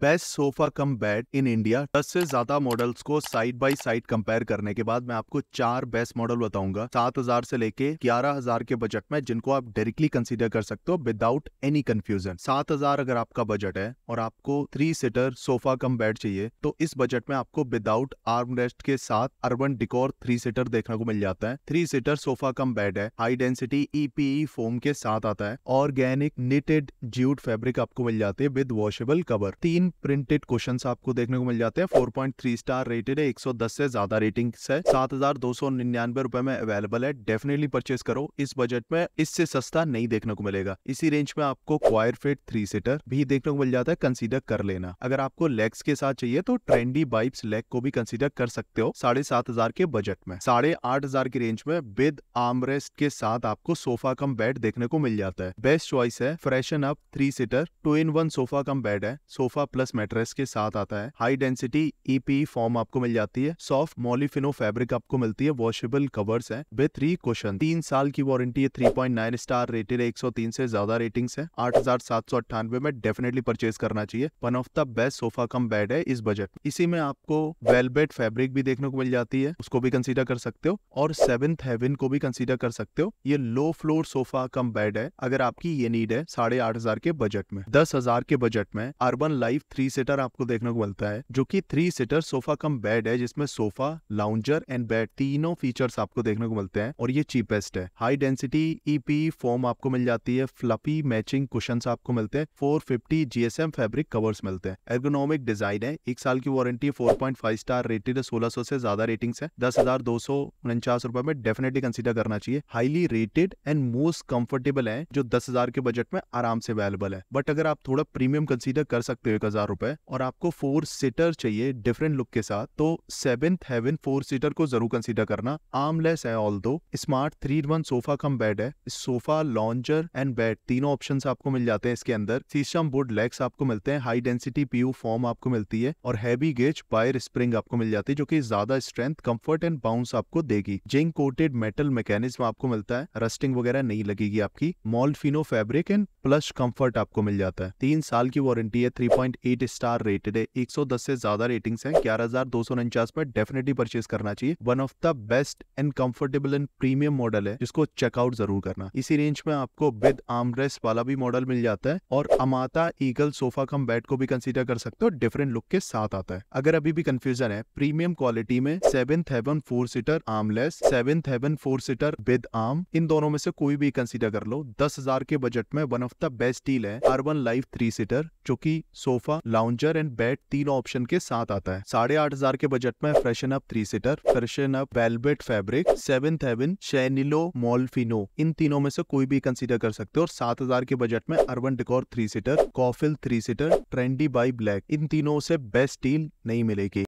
best sofa cum bed in India दस से ज्यादा मॉडल्स को साइड बाय साइड कंपेयर करने के बाद मैं आपको चार बेस्ट मॉडल बताऊंगा सात हजार से लेके ग्यारह हजार के बजट में जिनको आप डायरेक्टली कंसीडर कर सकते हो विदाउट एनी कंफ्यूजन सात हजार अगर आपका बजट है और आपको three seater sofa cum bed चाहिए तो इस बजट में आपको विदाउट आर्म रेस्ट के साथ अर्बन डिकोर थ्री सीटर देखने को मिल जाता है three seater sofa cum bed है हाई डेंसिटी ईपीई फोम के साथ आता है ऑर्गेनिक निटेड ज्यूट फेब्रिक आपको मिल जाते हैं विद वॉशेबल कवर तीन प्रिंटेड क्वेश्चन आपको देखने को मिल जाते हैं 4.3 स्टार रेटेड है 110 से ज्यादा रेटिंग है सात हजार दो सौ में अवेलेबल है डेफिनेटली परचेस करो इस बजट में इससे सस्ता नहीं देखने को मिलेगा इसी रेंज में आपको क्वायर फिट थ्री सीटर भी देखने को मिल जाता है कंसिडर कर लेना अगर आपको लेग्स के साथ चाहिए तो ट्रेंडी बाइप्स लेग को भी कंसिडर कर सकते हो साढ़े सात हजार के बजट में साढ़े आठ हजार की रेंज में विद आर्मरेस्ट के साथ आपको सोफा कम बेड देखने को मिल जाता है बेस्ट चॉइस है freshen up three seater two in one sofa cum bed है सोफा प्लस मेट्रेस के साथ आता है हाई डेंसिटी ईपी फॉर्म आपको मिल जाती है सॉफ्ट मोलिफिनो फैब्रिक आपको मिलती है वॉशेबल कवर्स है विद थ्री क्वेश्चन तीन साल की वारंटी है three point nine star rated एक सौ तीन से ज्यादा रेटिंग है आठ हजार सात सौ अट्ठानवे में डेफिनेटली परचेज करना चाहिए one of the best sofa cum bed है इस बजट इसी में आपको वेलबेट फैब्रिक भी देखने को मिल जाती है उसको भी कंसिडर कर सकते हो और सेवेंथ हेवन को भी कंसिडर कर सकते हो ये low floor sofa cum bed है अगर आपकी ये नीड है साढ़े आठ हजार के बजट में दस हजार के बजट में अर्बन लाइफ थ्री सीटर आपको देखने को मिलता है जो कि three seater sofa cum bed है जिसमें सोफा लाउंजर एंड बेड तीनों फीचर्स आपको देखने को मिलते हैं और ये चीपेस्ट है हाई डेंसिटी ईपी फॉर्म आपको मिल जाती है फ्लपी मैचिंग कुशन आपको मिलते हैं four fifty GSM fabric covers मिलते हैं एर्गोनॉमिक डिजाइन है एक साल की warranty four point five star rated है सोलह सौ से ज्यादा रेटिंग है दस हजार दो सौ उनचास रुपए में डेफिनेटली कंसिडर करना चाहिए highly rated and most comfortable है जो दस हजार के बजट में आराम से अवेलेबल है बट अगर आप थोड़ा प्रीमियम कंसिडर कर सकते हो हज़ार रुपए और आपको फोर सीटर चाहिए डिफरेंट लुक के साथ तो सेवेंथ हेवन फोर सीटर को जरूर कंसीडर करना आर्मलेस है ऑल दो smart three one sofa cum bed है सोफा लॉन्जर एंड बेड तीनों ऑप्शन आपको मिल जाते हैं इसके अंदर सीशम बुड लेग्स आपको मिलते हैं हाई डेंसिटी पीयू फॉर्म आपको मिलती है और हैवी गेज पायर स्प्रिंग आपको मिल जाती है जो की ज्यादा स्ट्रेंथ कम्फर्ट एंड बाउंस आपको देगी जिंक कोटेड मेटल मैकेनिज्म आपको मिलता है रस्टिंग वगैरह नहीं लगेगी आपकी Molfino fabric and plus comfort आपको मिल जाता है तीन साल की वारंटी है एट स्टार रेटेड है 110 से ज्यादा रेटिंग्स हैं ग्यारह हजार डेफिनेटली परचेज करना चाहिए one of the best and comfortable and premium model है जिसको चेकआउट जरूर करना इसी रेंज में आपको विद आर्मरेस्ट वाला भी मॉडल मिल जाता है और अमाता ईगल सोफा कम बेड को भी कंसिडर कर सकते हो डिफरेंट लुक के साथ आता है अगर अभी भी कंफ्यूजन है प्रीमियम क्वालिटी में seventh heaven four seater armless seventh heaven four seater with arm इन दोनों में से कोई भी कंसिडर कर लो दस हजार के बजट में one of the best deal है अर्बन लाइफ थ्री सीटर जो की sofa sofa lounger and bed तीनों ऑप्शन के साथ आता है साढ़े आठ हजार के बजट में freshen up three seater freshen up velvet fabric seventh heaven chenille Molfino इन तीनों में से कोई भी कंसिडर कर सकते हो और सात हजार के बजट में अर्बन डिकोर थ्री सीटर कॉफिल three seater trendy by black इन तीनों से बेस्ट डील नहीं मिलेगी